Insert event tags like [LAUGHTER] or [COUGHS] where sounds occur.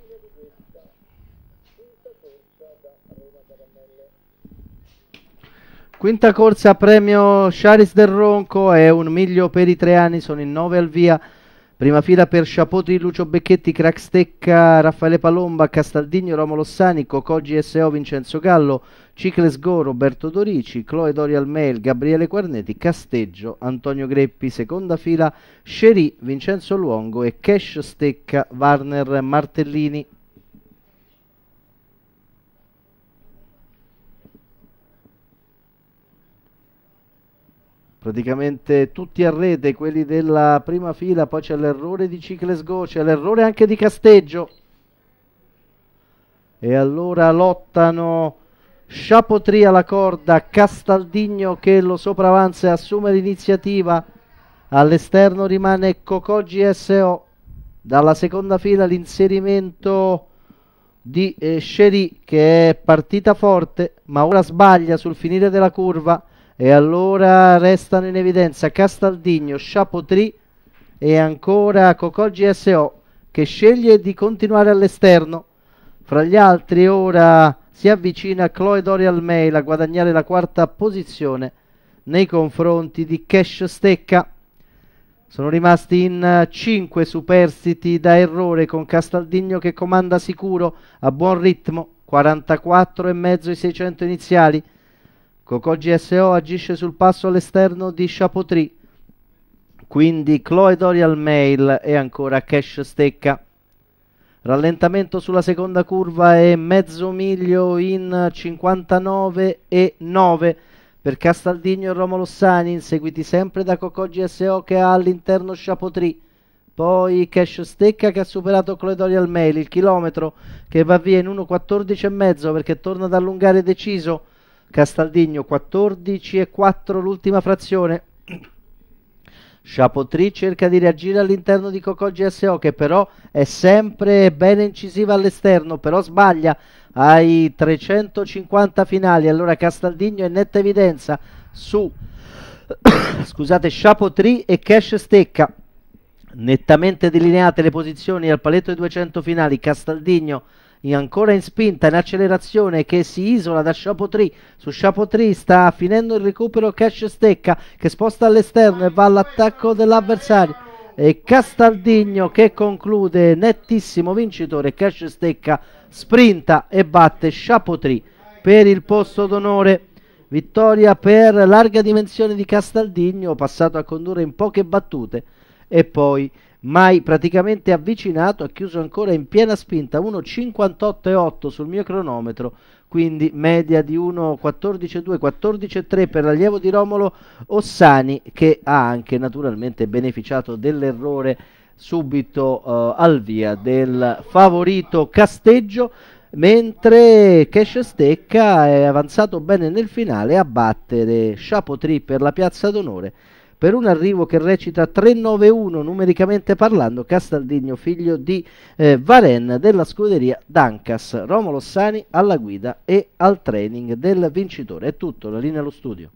meglio di questa. Quinta corsa da Roma Caramelle. Quinta corsa premio Charis del Ronco è un miglio per i tre anni, sono in nove al via. Prima fila per Sciapotri, Lucio Becchetti, Craxtecca, Raffaele Palomba, Castaldigno, Romolo Sani, Cocoggi SO, Vincenzo Gallo, Cicles Go, Roberto Dorici, Chloe Dorial Mail, Gabriele Quarneti, Casteggio, Antonio Greppi, seconda fila, Sherì, Vincenzo Luongo e Cash Stecca, Warner Martellini. praticamente tutti a rete, quelli della prima fila, poi c'è l'errore di Ciclesgo, c'è l'errore anche di Casteggio. E allora lottano Sciapotri alla corda, Castaldigno che lo sopravanza e assume l'iniziativa. All'esterno rimane Cocò GSO, Dalla seconda fila l'inserimento di eh, Sherry che è partita forte ma ora sbaglia sul finire della curva e allora restano in evidenza Castaldigno, Chapotri e ancora Cocò GSO che sceglie di continuare all'esterno. Fra gli altri ora si avvicina Chloe Dorial Mail a guadagnare la quarta posizione nei confronti di Cash Stecca. Sono rimasti in 5 superstiti da errore con Castaldigno che comanda sicuro a buon ritmo, 44,5 i 600 iniziali, Coco GSO agisce sul passo all'esterno di Chapotri, quindi Chloe Dorial Mail e ancora Cash Stecca. Rallentamento sulla seconda curva e mezzo miglio in 59 e 9 per Castaldigno e Romolo Sani, inseguiti sempre da Coco GSO che ha all'interno Chapotri. Poi Cash Stecca che ha superato Cloedorial Mail, il chilometro che va via in 1.14 e mezzo perché torna ad allungare deciso Castaldigno 14 e 4 l'ultima frazione. Chapotri cerca di reagire all'interno di Cocò GSO che però è sempre bene incisiva all'esterno, però sbaglia ai 350 finali. Allora Castaldigno è netta evidenza su [COUGHS] scusate, Chapotrì e Cash Stecca. Nettamente delineate le posizioni al paletto dei 200 finali, Castaldigno ancora in spinta, in accelerazione che si isola da Chapotree, su Chapotree sta finendo il recupero Cash Stecca che sposta all'esterno e va all'attacco dell'avversario e Castaldigno che conclude nettissimo vincitore Cash Stecca sprinta e batte Chapotree per il posto d'onore vittoria per larga dimensione di Castaldigno passato a condurre in poche battute e poi mai praticamente avvicinato, ha chiuso ancora in piena spinta 1.58.8 sul mio cronometro, quindi media di 1.14.2, 14.3 per l'allievo di Romolo Ossani che ha anche naturalmente beneficiato dell'errore subito uh, al via del favorito Casteggio mentre Cash Stecca è avanzato bene nel finale a battere Chapo 3 per la piazza d'onore per un arrivo che recita 3-9-1 numericamente parlando Castaldigno figlio di eh, Varen della scuderia Dancas Romolo Sani alla guida e al training del vincitore è tutto la linea allo studio